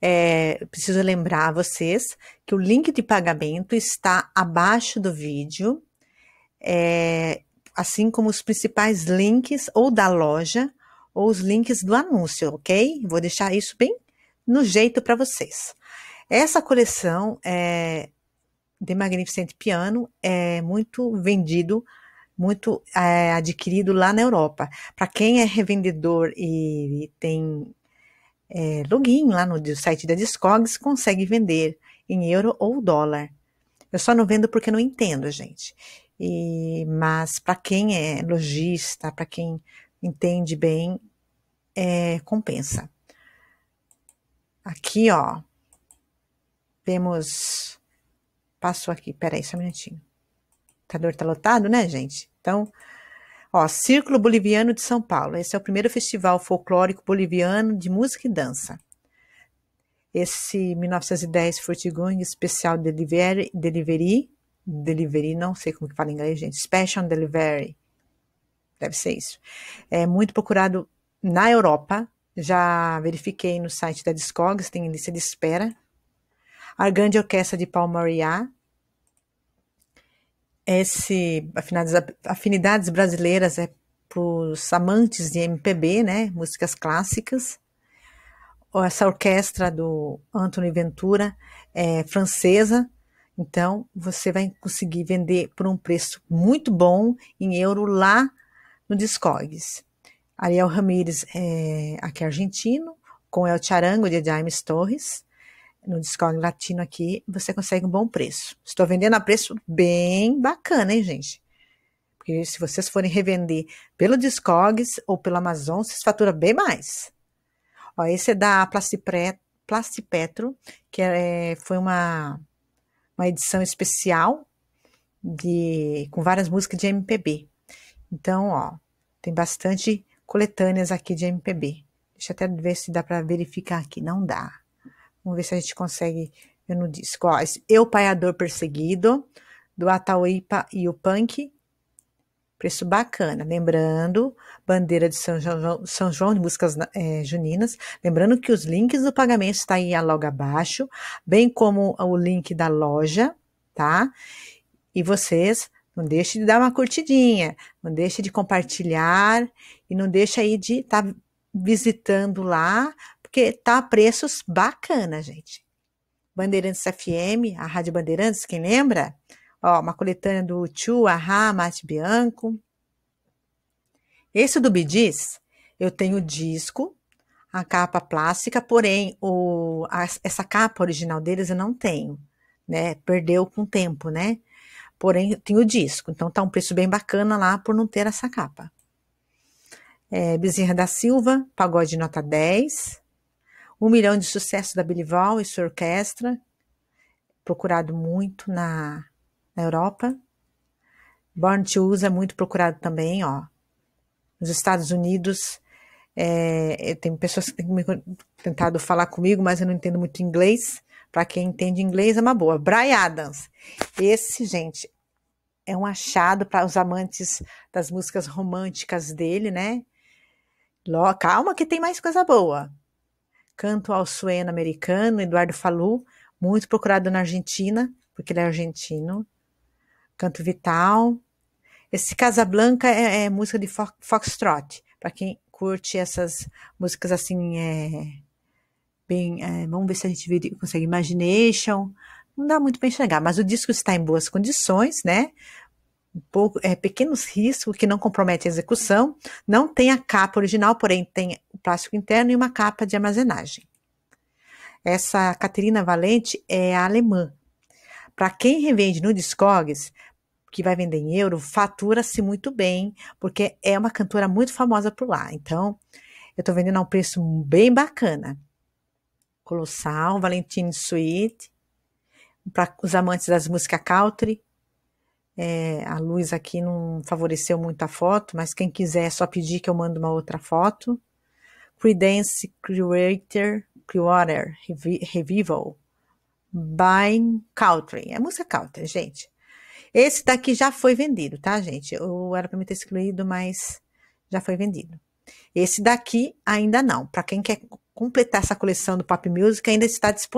é, preciso lembrar vocês que o link de pagamento está abaixo do vídeo, é, assim como os principais links ou da loja ou os links do anúncio, ok? Vou deixar isso bem no jeito para vocês. Essa coleção é, de Magnificent Piano é muito vendido, muito é, adquirido lá na Europa. Para quem é revendedor e, e tem é, login lá no site da Discogs, consegue vender em euro ou dólar. Eu só não vendo porque não entendo, gente. E, mas para quem é lojista, para quem entende bem, é, compensa. Aqui, ó, temos. Passou aqui, peraí, só um minutinho. O computador tá lotado, né, gente? Então, Ó, Círculo Boliviano de São Paulo. Esse é o primeiro festival folclórico boliviano de música e dança. Esse 1910 Furtigung Especial Delivery, Delivery, Delivery, não sei como que fala em inglês, gente. Special Delivery. Deve ser isso. É muito procurado na Europa. Já verifiquei no site da Discogs, tem lista de espera. A Grande Orquestra de Palmariá, esse Afinidades Brasileiras é para os amantes de MPB, né, músicas clássicas. Essa orquestra do Anthony Ventura é francesa, então você vai conseguir vender por um preço muito bom em euro lá no Discogs. Ariel Ramírez é aqui argentino, com El Charango de James Torres no Discord Latino aqui, você consegue um bom preço. Estou vendendo a preço bem bacana, hein, gente? Porque se vocês forem revender pelo Discogs ou pelo Amazon, vocês faturam bem mais. Ó, esse é da Placipetro, Plastipetro, que é, foi uma, uma edição especial de com várias músicas de MPB. Então, ó, tem bastante coletâneas aqui de MPB. Deixa eu até ver se dá para verificar aqui. Não dá. Vamos ver se a gente consegue ver no disco. Ó, Eu Paiador Perseguido, do Atauípa e o Punk. Preço bacana. Lembrando, bandeira de São João, São João de músicas é, juninas. Lembrando que os links do pagamento está aí logo abaixo, bem como o link da loja, tá? E vocês não deixe de dar uma curtidinha, não deixe de compartilhar e não deixe aí de estar tá visitando lá porque tá a preços bacana, gente. Bandeirantes FM, a Rádio Bandeirantes, quem lembra? Ó, uma coletânea do a Arra, Mate Bianco. Esse do Bidis, eu tenho disco, a capa plástica, porém o, a, essa capa original deles eu não tenho, né? Perdeu com o tempo, né? Porém, eu tenho o disco, então tá um preço bem bacana lá por não ter essa capa. É, Bezerra da Silva, pagode nota 10. Um milhão de sucessos da Bilival e sua orquestra, procurado muito na, na Europa. Born to Use é muito procurado também, ó. Nos Estados Unidos, é, é tem pessoas que têm tentado falar comigo, mas eu não entendo muito inglês. Para quem entende inglês, é uma boa. Brian Adams. Esse, gente, é um achado para os amantes das músicas românticas dele, né? Calma que tem mais coisa boa. Canto ao Sueno americano, Eduardo Falu, muito procurado na Argentina, porque ele é argentino. Canto Vital. Esse Casablanca é, é música de foxtrot, para quem curte essas músicas assim, é, bem, é, vamos ver se a gente consegue Imagination. Não dá muito para enxergar, mas o disco está em boas condições, né? pouco, é, pequenos riscos que não comprometem a execução, não tem a capa original, porém tem o plástico interno e uma capa de armazenagem. Essa Caterina Valente é alemã. Para quem revende no Discogs, que vai vender em euro, fatura-se muito bem, porque é uma cantora muito famosa por lá. Então, eu estou vendendo a um preço bem bacana. Colossal, Valentine Suite, para os amantes das músicas country, é, a luz aqui não favoreceu muito a foto, mas quem quiser é só pedir que eu mando uma outra foto. Credence Creator, Creator Revival, by Country. É música country, gente. Esse daqui já foi vendido, tá, gente? Eu era para me ter excluído, mas já foi vendido. Esse daqui ainda não. Para quem quer completar essa coleção do Pop Music, ainda está disponível.